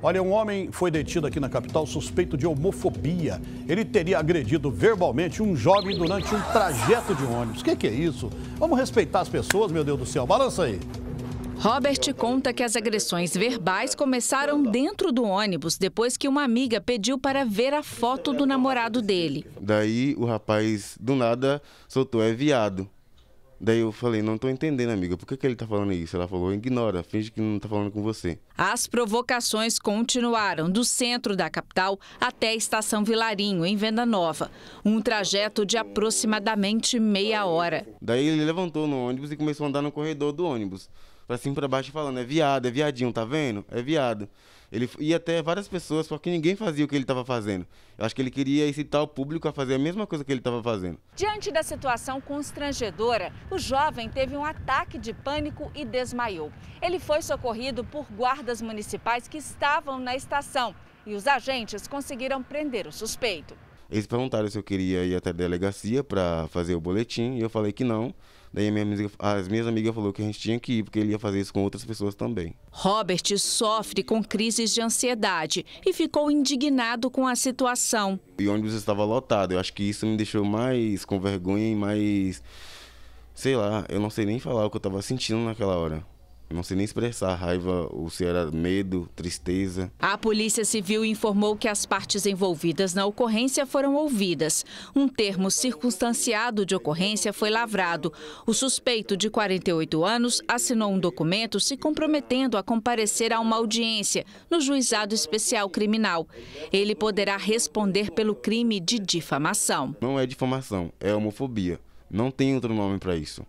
Olha, um homem foi detido aqui na capital suspeito de homofobia. Ele teria agredido verbalmente um jovem durante um trajeto de ônibus. O que, que é isso? Vamos respeitar as pessoas, meu Deus do céu. Balança aí. Robert conta que as agressões verbais começaram dentro do ônibus depois que uma amiga pediu para ver a foto do namorado dele. Daí o rapaz, do nada, soltou: é viado. Daí eu falei, não estou entendendo, amiga, por que, que ele está falando isso? Ela falou, ignora, finge que não está falando com você. As provocações continuaram do centro da capital até a estação Vilarinho, em Venda Nova. Um trajeto de aproximadamente meia hora. Daí ele levantou no ônibus e começou a andar no corredor do ônibus pra tipo cima pra baixo falando, é viado, é viadinho, tá vendo? É viado. Ele ia até várias pessoas, só que ninguém fazia o que ele estava fazendo. Eu acho que ele queria incitar o público a fazer a mesma coisa que ele estava fazendo. Diante da situação constrangedora, o jovem teve um ataque de pânico e desmaiou. Ele foi socorrido por guardas municipais que estavam na estação e os agentes conseguiram prender o suspeito. Eles perguntaram se eu queria ir até a delegacia para fazer o boletim e eu falei que não. Daí minha amiga, as minhas amigas falou que a gente tinha que ir, porque ele ia fazer isso com outras pessoas também. Robert sofre com crises de ansiedade e ficou indignado com a situação. E o ônibus estava lotado. Eu acho que isso me deixou mais com vergonha e mais. Sei lá, eu não sei nem falar o que eu estava sentindo naquela hora não sei nem expressar raiva ou se era medo, tristeza. A Polícia Civil informou que as partes envolvidas na ocorrência foram ouvidas. Um termo circunstanciado de ocorrência foi lavrado. O suspeito, de 48 anos, assinou um documento se comprometendo a comparecer a uma audiência no Juizado Especial Criminal. Ele poderá responder pelo crime de difamação. Não é difamação, é homofobia. Não tem outro nome para isso.